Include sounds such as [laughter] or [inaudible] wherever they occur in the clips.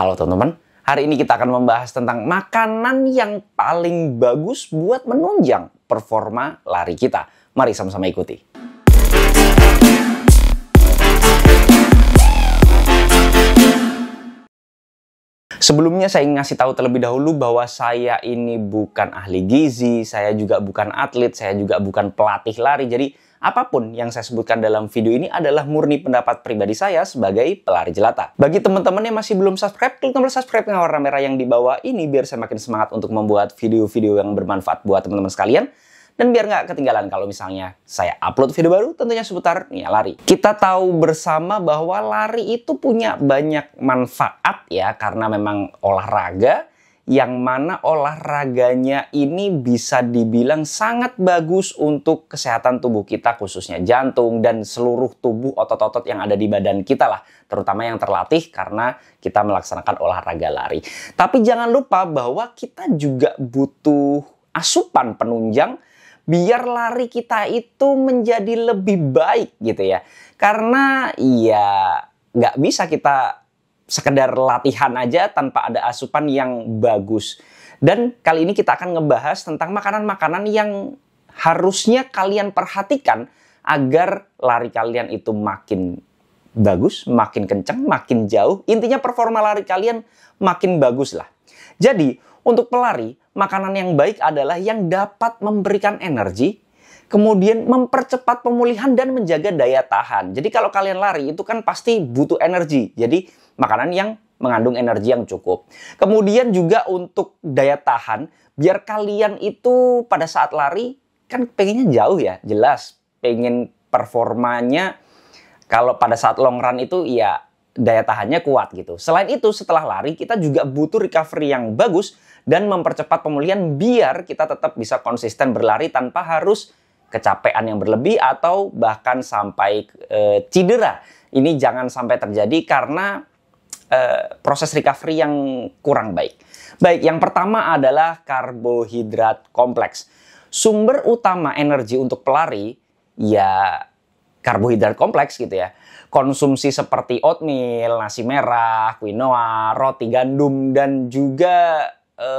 Halo teman-teman, hari ini kita akan membahas tentang makanan yang paling bagus buat menunjang performa lari kita. Mari sama-sama ikuti. Sebelumnya saya ingin ngasih tahu terlebih dahulu bahwa saya ini bukan ahli gizi, saya juga bukan atlet, saya juga bukan pelatih lari. Jadi Apapun yang saya sebutkan dalam video ini adalah murni pendapat pribadi saya sebagai pelari jelata. Bagi teman-teman yang masih belum subscribe, klik tombol subscribe yang warna merah yang di bawah ini biar saya makin semangat untuk membuat video-video yang bermanfaat buat teman-teman sekalian. Dan biar nggak ketinggalan kalau misalnya saya upload video baru tentunya seputar ya, lari. Kita tahu bersama bahwa lari itu punya banyak manfaat ya karena memang olahraga yang mana olahraganya ini bisa dibilang sangat bagus untuk kesehatan tubuh kita khususnya jantung dan seluruh tubuh otot-otot yang ada di badan kita lah terutama yang terlatih karena kita melaksanakan olahraga lari. Tapi jangan lupa bahwa kita juga butuh asupan penunjang biar lari kita itu menjadi lebih baik gitu ya. Karena ya nggak bisa kita sekedar latihan aja tanpa ada asupan yang bagus. Dan kali ini kita akan ngebahas tentang makanan-makanan yang harusnya kalian perhatikan agar lari kalian itu makin bagus, makin kencang, makin jauh. Intinya performa lari kalian makin bagus lah. Jadi, untuk pelari, makanan yang baik adalah yang dapat memberikan energi kemudian mempercepat pemulihan dan menjaga daya tahan. Jadi kalau kalian lari itu kan pasti butuh energi. Jadi makanan yang mengandung energi yang cukup. Kemudian juga untuk daya tahan, biar kalian itu pada saat lari kan pengennya jauh ya, jelas pengen performanya kalau pada saat long run itu ya daya tahannya kuat gitu. Selain itu, setelah lari kita juga butuh recovery yang bagus dan mempercepat pemulihan biar kita tetap bisa konsisten berlari tanpa harus kecapean yang berlebih atau bahkan sampai e, cedera. Ini jangan sampai terjadi karena e, proses recovery yang kurang baik. Baik, yang pertama adalah karbohidrat kompleks. Sumber utama energi untuk pelari ya karbohidrat kompleks gitu ya. Konsumsi seperti oatmeal, nasi merah, quinoa, roti gandum dan juga e,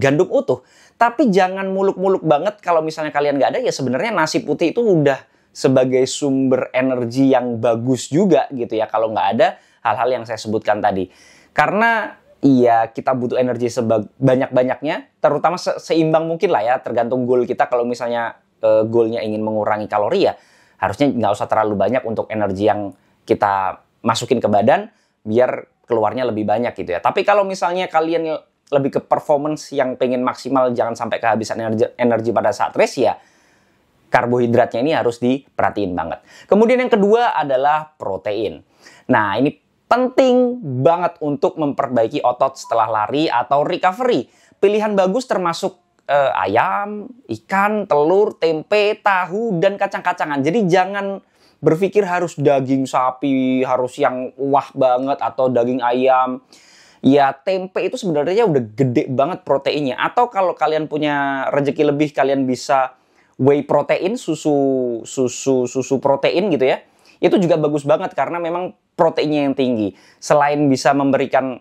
gandum utuh tapi jangan muluk-muluk banget kalau misalnya kalian nggak ada ya sebenarnya nasi putih itu udah sebagai sumber energi yang bagus juga gitu ya kalau nggak ada hal-hal yang saya sebutkan tadi. Karena iya kita butuh energi sebanyak-banyaknya terutama se seimbang mungkin lah ya tergantung goal kita kalau misalnya e, goalnya ingin mengurangi kalori ya harusnya nggak usah terlalu banyak untuk energi yang kita masukin ke badan biar keluarnya lebih banyak gitu ya. Tapi kalau misalnya kalian lebih ke performance yang pengen maksimal jangan sampai kehabisan energi, energi pada saat race ya karbohidratnya ini harus diperhatiin banget. Kemudian yang kedua adalah protein. Nah, ini penting banget untuk memperbaiki otot setelah lari atau recovery. Pilihan bagus termasuk eh, ayam, ikan, telur, tempe, tahu dan kacang-kacangan. Jadi jangan berpikir harus daging sapi, harus yang wah banget atau daging ayam ya tempe itu sebenarnya udah gede banget proteinnya. Atau kalau kalian punya rezeki lebih, kalian bisa whey protein, susu susu susu protein gitu ya. Itu juga bagus banget karena memang proteinnya yang tinggi. Selain bisa memberikan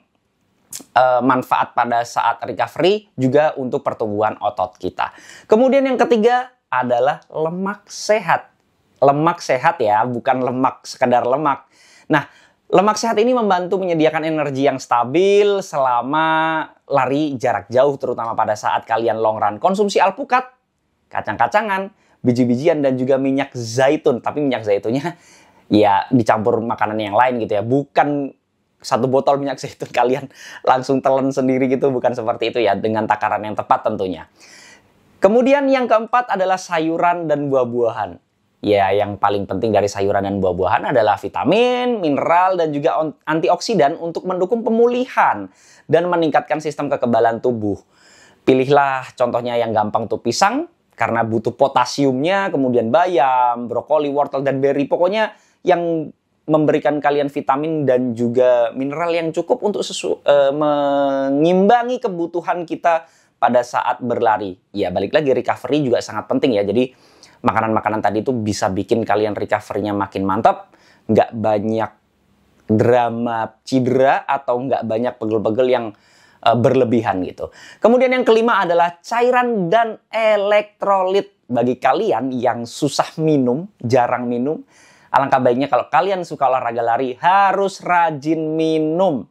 uh, manfaat pada saat recovery, juga untuk pertumbuhan otot kita. Kemudian yang ketiga adalah lemak sehat. Lemak sehat ya, bukan lemak sekedar lemak. Nah, Lemak sehat ini membantu menyediakan energi yang stabil selama lari jarak jauh terutama pada saat kalian long run. Konsumsi alpukat, kacang-kacangan, biji-bijian dan juga minyak zaitun. Tapi minyak zaitunnya [laughs] ya dicampur makanan yang lain gitu ya. Bukan satu botol minyak zaitun [laughs] kalian langsung telan sendiri gitu, bukan seperti itu ya dengan takaran yang tepat tentunya. Kemudian yang keempat adalah sayuran dan buah-buahan ya yang paling penting dari sayuran dan buah-buahan adalah vitamin, mineral, dan juga antioksidan untuk mendukung pemulihan dan meningkatkan sistem kekebalan tubuh. Pilihlah contohnya yang gampang tuh pisang, karena butuh potasiumnya, kemudian bayam, brokoli, wortel, dan berry. Pokoknya yang memberikan kalian vitamin dan juga mineral yang cukup untuk sesu uh, mengimbangi kebutuhan kita pada saat berlari. Ya balik lagi recovery juga sangat penting ya. Jadi makanan-makanan tadi itu bisa bikin kalian recovery-nya makin mantap, nggak banyak drama cedera atau nggak banyak pegel-pegel yang uh, berlebihan gitu. Kemudian yang kelima adalah cairan dan elektrolit. Bagi kalian yang susah minum, jarang minum, alangkah baiknya kalau kalian suka olahraga lari harus rajin minum.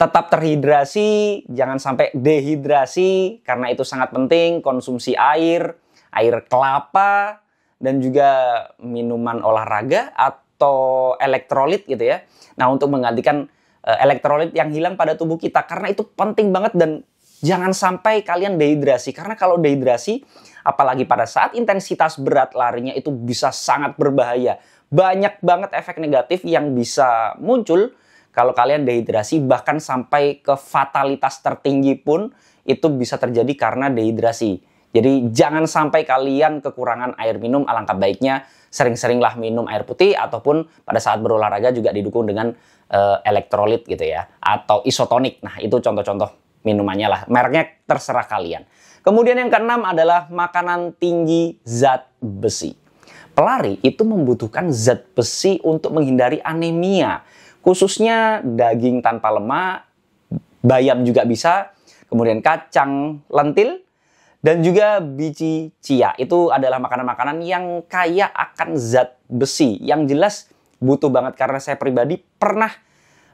Tetap terhidrasi, jangan sampai dehidrasi karena itu sangat penting konsumsi air, air kelapa dan juga minuman olahraga atau elektrolit gitu ya. Nah, untuk menggantikan eh, elektrolit yang hilang pada tubuh kita karena itu penting banget dan jangan sampai kalian dehidrasi karena kalau dehidrasi apalagi pada saat intensitas berat larinya itu bisa sangat berbahaya. Banyak banget efek negatif yang bisa muncul kalau kalian dehidrasi bahkan sampai ke fatalitas tertinggi pun itu bisa terjadi karena dehidrasi. Jadi jangan sampai kalian kekurangan air minum, alangkah baiknya sering-seringlah minum air putih ataupun pada saat berolahraga juga didukung dengan uh, elektrolit gitu ya atau isotonik. Nah, itu contoh-contoh minumannya lah. Mereknya terserah kalian. Kemudian yang keenam adalah makanan tinggi zat besi. Pelari itu membutuhkan zat besi untuk menghindari anemia, khususnya daging tanpa lemak, bayam juga bisa, kemudian kacang, lentil, dan juga biji chia itu adalah makanan-makanan yang kaya akan zat besi. Yang jelas butuh banget karena saya pribadi pernah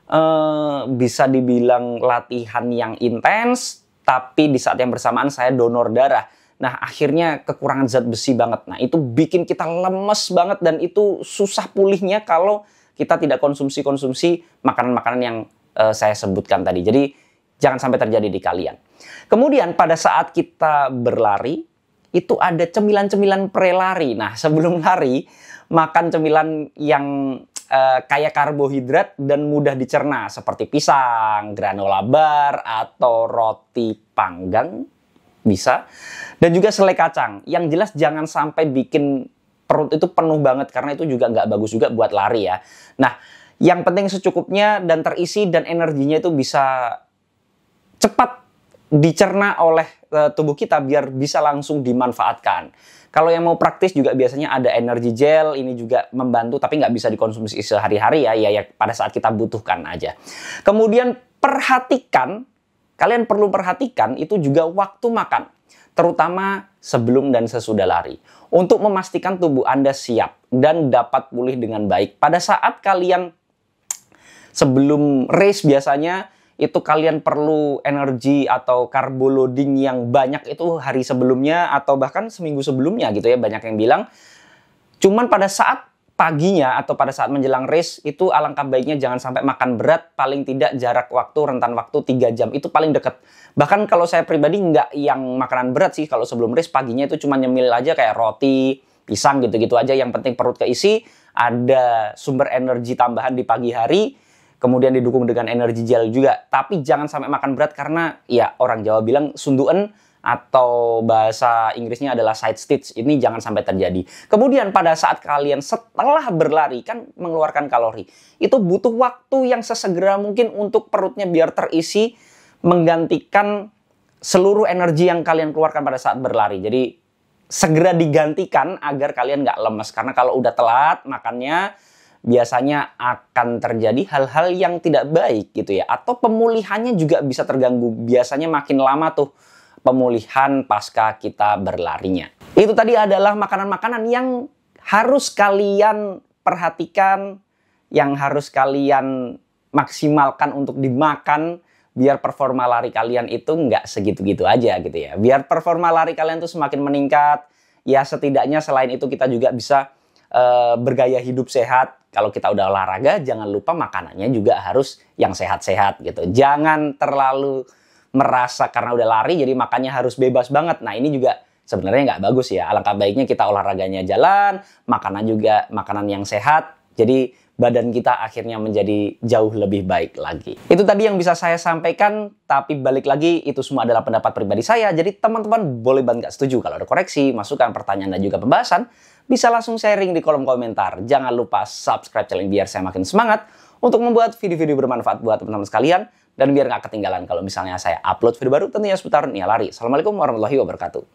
eh, bisa dibilang latihan yang intens, tapi di saat yang bersamaan saya donor darah. Nah akhirnya kekurangan zat besi banget. Nah itu bikin kita lemes banget dan itu susah pulihnya kalau kita tidak konsumsi-konsumsi makanan-makanan yang uh, saya sebutkan tadi. Jadi jangan sampai terjadi di kalian. Kemudian pada saat kita berlari, itu ada cemilan-cemilan pre-lari. Nah, sebelum [laughs] lari, makan cemilan yang eh, kaya karbohidrat dan mudah dicerna seperti pisang, granola bar, atau roti panggang bisa. Dan juga selai kacang. Yang jelas jangan sampai bikin perut itu penuh banget karena itu juga nggak bagus juga buat lari ya. Nah, yang penting secukupnya dan terisi dan energinya itu bisa cepat dicerna oleh eh, tubuh kita biar bisa langsung dimanfaatkan. Kalau yang mau praktis juga biasanya ada energi gel, ini juga membantu tapi nggak bisa dikonsumsi sehari-hari ya, ya, ya pada saat kita butuhkan aja. Kemudian perhatikan, kalian perlu perhatikan itu juga waktu makan, terutama sebelum dan sesudah lari. Untuk memastikan tubuh Anda siap dan dapat pulih dengan baik. Pada saat kalian sebelum race biasanya itu kalian perlu energi atau carbo loading yang banyak itu hari sebelumnya atau bahkan seminggu sebelumnya gitu ya banyak yang bilang cuman pada saat paginya atau pada saat menjelang race itu alangkah baiknya jangan sampai makan berat paling tidak jarak waktu rentan waktu 3 jam itu paling deket bahkan kalau saya pribadi nggak yang makanan berat sih kalau sebelum race paginya itu cuma nyemil aja kayak roti pisang gitu-gitu aja yang penting perut keisi ada sumber energi tambahan di pagi hari kemudian didukung dengan energi gel juga. Tapi jangan sampai makan berat karena ya orang Jawa bilang sunduen atau bahasa Inggrisnya adalah side stitch. Ini jangan sampai terjadi. Kemudian pada saat kalian setelah berlari kan mengeluarkan kalori. Itu butuh waktu yang sesegera mungkin untuk perutnya biar terisi menggantikan seluruh energi yang kalian keluarkan pada saat berlari. Jadi segera digantikan agar kalian nggak lemes. Karena kalau udah telat makannya biasanya akan terjadi hal-hal yang tidak baik gitu ya atau pemulihannya juga bisa terganggu biasanya makin lama tuh pemulihan pasca kita berlarinya itu tadi adalah makanan-makanan yang harus kalian perhatikan yang harus kalian maksimalkan untuk dimakan biar performa lari kalian itu nggak segitu-gitu aja gitu ya. Biar performa lari kalian tuh semakin meningkat. Ya setidaknya selain itu kita juga bisa e, bergaya hidup sehat. Kalau kita udah olahraga, jangan lupa makanannya juga harus yang sehat-sehat gitu. Jangan terlalu merasa karena udah lari jadi makannya harus bebas banget. Nah ini juga sebenarnya nggak bagus ya. Alangkah baiknya kita olahraganya jalan, makanan juga makanan yang sehat. Jadi badan kita akhirnya menjadi jauh lebih baik lagi. Itu tadi yang bisa saya sampaikan, tapi balik lagi itu semua adalah pendapat pribadi saya. Jadi teman-teman boleh banget gak setuju. Kalau ada koreksi, masukan, pertanyaan, dan juga pembahasan, bisa langsung sharing di kolom komentar. Jangan lupa subscribe channel biar saya makin semangat untuk membuat video-video bermanfaat buat teman-teman sekalian. Dan biar nggak ketinggalan kalau misalnya saya upload video baru tentunya seputar Nia Lari. Assalamualaikum warahmatullahi wabarakatuh.